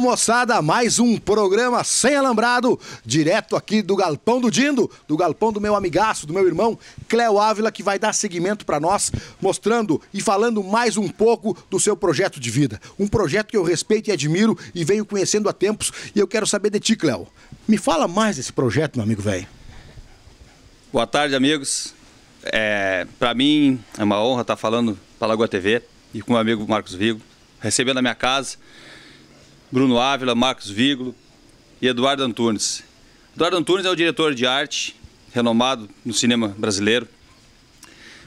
moçada, mais um programa sem alambrado, direto aqui do Galpão do Dindo, do Galpão do meu amigaço, do meu irmão Cléo Ávila, que vai dar seguimento para nós, mostrando e falando mais um pouco do seu projeto de vida. Um projeto que eu respeito e admiro e venho conhecendo há tempos e eu quero saber de ti, Cléo. Me fala mais desse projeto, meu amigo velho. Boa tarde, amigos. É, para mim é uma honra estar falando para a Lagoa TV e com o meu amigo Marcos Vigo, recebendo a minha casa. Bruno Ávila, Marcos Viglo e Eduardo Antunes. Eduardo Antunes é o diretor de arte, renomado no cinema brasileiro.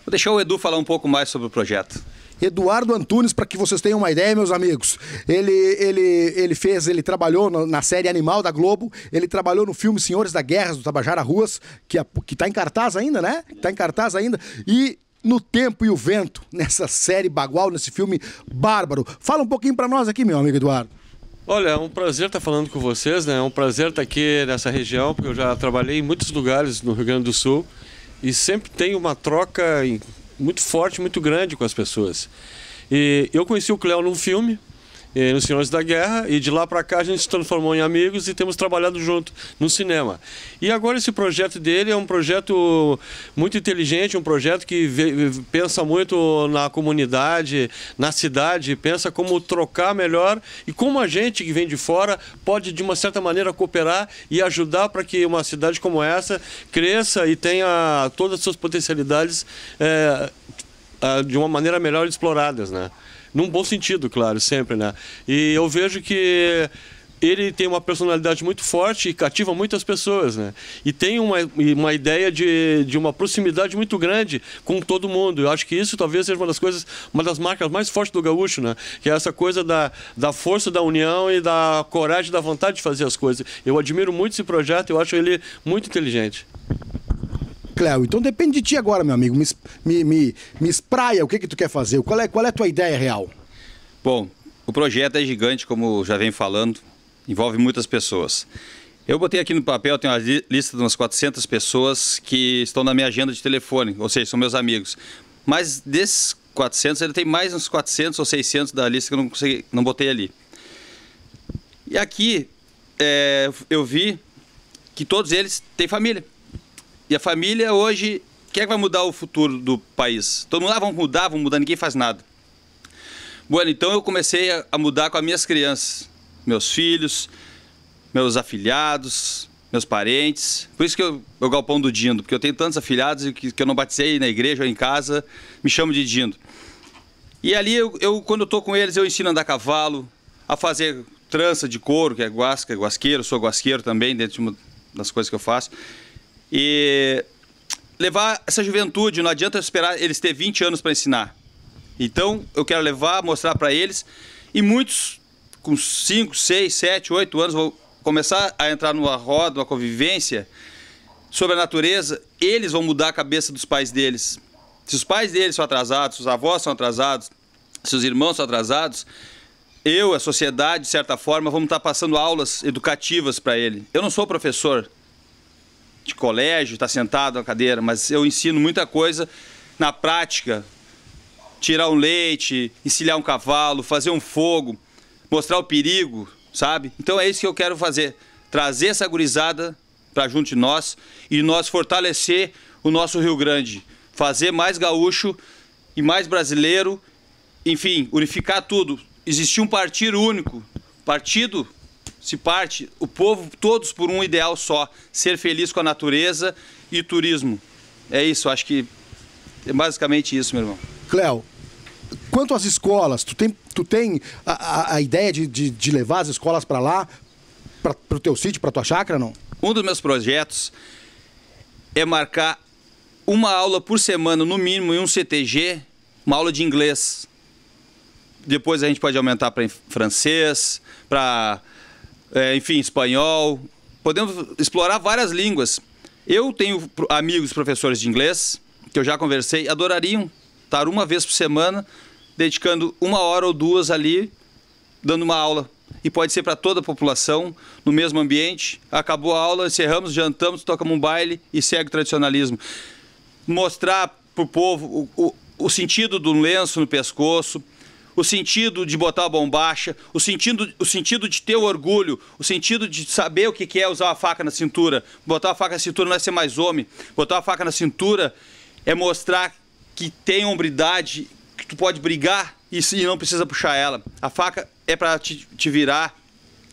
Vou deixar o Edu falar um pouco mais sobre o projeto. Eduardo Antunes, para que vocês tenham uma ideia, meus amigos. Ele, ele, ele fez, ele trabalhou na série Animal da Globo, ele trabalhou no filme Senhores da Guerra do Tabajara Ruas, que, a, que tá em cartaz ainda, né? Tá em cartaz ainda. E no Tempo e o Vento, nessa série bagual, nesse filme bárbaro. Fala um pouquinho para nós aqui, meu amigo Eduardo. Olha, é um prazer estar falando com vocês, né? É um prazer estar aqui nessa região, porque eu já trabalhei em muitos lugares no Rio Grande do Sul e sempre tem uma troca muito forte, muito grande com as pessoas. E eu conheci o Cléo num filme, eh, nos Senhores da Guerra, e de lá para cá a gente se transformou em amigos e temos trabalhado junto no cinema. E agora esse projeto dele é um projeto muito inteligente, um projeto que pensa muito na comunidade, na cidade, pensa como trocar melhor e como a gente que vem de fora pode, de uma certa maneira, cooperar e ajudar para que uma cidade como essa cresça e tenha todas as suas potencialidades. Eh, de uma maneira melhor exploradas, né? Num bom sentido, claro, sempre, né? E eu vejo que ele tem uma personalidade muito forte e cativa muitas pessoas, né? E tem uma, uma ideia de, de uma proximidade muito grande com todo mundo. Eu acho que isso talvez seja uma das coisas, uma das marcas mais fortes do gaúcho, né? Que é essa coisa da, da força da união e da coragem, da vontade de fazer as coisas. Eu admiro muito esse projeto, eu acho ele muito inteligente. Cléo. Então depende de ti agora, meu amigo. Me, me, me, me espraia o que, que tu quer fazer. Qual é, qual é a tua ideia real? Bom, o projeto é gigante, como já vem falando. Envolve muitas pessoas. Eu botei aqui no papel, tenho uma lista de umas 400 pessoas que estão na minha agenda de telefone, ou seja, são meus amigos. Mas desses 400, ainda tem mais uns 400 ou 600 da lista que eu não, consegui, não botei ali. E aqui é, eu vi que todos eles têm família. E a família hoje, quem é que vai mudar o futuro do país? Todo mundo, ah, vamos mudar, vamos mudar, ninguém faz nada. Bueno, então eu comecei a mudar com as minhas crianças, meus filhos, meus afilhados, meus parentes. Por isso que eu, eu galpão do Dindo, porque eu tenho tantos afilhados que, que eu não batizei na igreja ou em casa, me chamo de Dindo. E ali, eu, eu quando eu estou com eles, eu ensino a andar a cavalo, a fazer trança de couro, que é guasca, guasqueiro, sou guasqueiro também, dentro de uma das coisas que eu faço. E levar essa juventude, não adianta esperar eles ter 20 anos para ensinar. Então, eu quero levar, mostrar para eles. E muitos, com 5, 6, 7, 8 anos, vão começar a entrar numa roda, numa convivência sobre a natureza. Eles vão mudar a cabeça dos pais deles. Se os pais deles são atrasados, se os avós são atrasados, se os irmãos são atrasados, eu, a sociedade, de certa forma, vamos estar tá passando aulas educativas para ele. Eu não sou professor, de colégio, está sentado na cadeira, mas eu ensino muita coisa na prática. Tirar um leite, encilhar um cavalo, fazer um fogo, mostrar o perigo, sabe? Então é isso que eu quero fazer, trazer essa gurizada para junto de nós e nós fortalecer o nosso Rio Grande, fazer mais gaúcho e mais brasileiro, enfim, unificar tudo. Existia um partido único, partido se parte o povo todos por um ideal só, ser feliz com a natureza e turismo. É isso, acho que é basicamente isso, meu irmão. Cléo, quanto às escolas, tu tem, tu tem a, a, a ideia de, de, de, levar as escolas para lá, para o teu sítio, para tua chácara, não? Um dos meus projetos é marcar uma aula por semana, no mínimo, em um CTG, uma aula de inglês. Depois a gente pode aumentar para francês, para é, enfim, espanhol. Podemos explorar várias línguas. Eu tenho amigos professores de inglês, que eu já conversei, adorariam estar uma vez por semana dedicando uma hora ou duas ali, dando uma aula. E pode ser para toda a população, no mesmo ambiente. Acabou a aula, encerramos, jantamos, tocamos um baile e segue o tradicionalismo. Mostrar para o povo o, o, o sentido do lenço no pescoço, o sentido de botar a bombacha, o sentido, o sentido de ter orgulho, o sentido de saber o que é usar a faca na cintura. Botar a faca na cintura não é ser mais homem. Botar a faca na cintura é mostrar que tem hombridade, que tu pode brigar e, e não precisa puxar ela. A faca é para te, te virar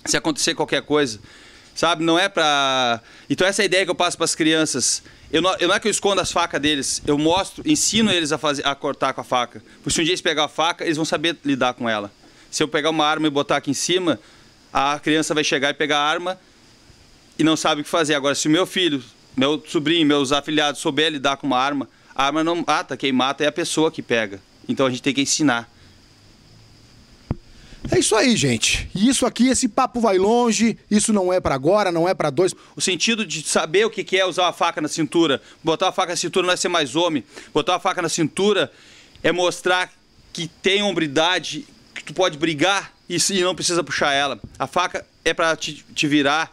se acontecer qualquer coisa sabe? Não é para. Então, essa é a ideia que eu passo para as crianças. Eu não, eu não, é que eu escondo as facas deles, eu mostro, ensino eles a, fazer, a cortar com a faca. Porque se um dia eles pegar a faca, eles vão saber lidar com ela. Se eu pegar uma arma e botar aqui em cima, a criança vai chegar e pegar a arma e não sabe o que fazer. Agora, se o meu filho, meu sobrinho, meus afilhados souber lidar com uma arma, a arma não mata, quem mata é a pessoa que pega. Então a gente tem que ensinar. É isso aí, gente. E isso aqui, esse papo vai longe, isso não é para agora, não é para dois. O sentido de saber o que é usar a faca na cintura, botar a faca na cintura não é ser mais homem, botar a faca na cintura é mostrar que tem hombridade, que tu pode brigar e, e não precisa puxar ela. A faca é para te, te virar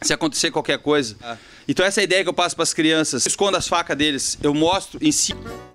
se acontecer qualquer coisa. É. Então essa é a ideia que eu passo para as crianças. Eu escondo as facas deles, eu mostro, ensino.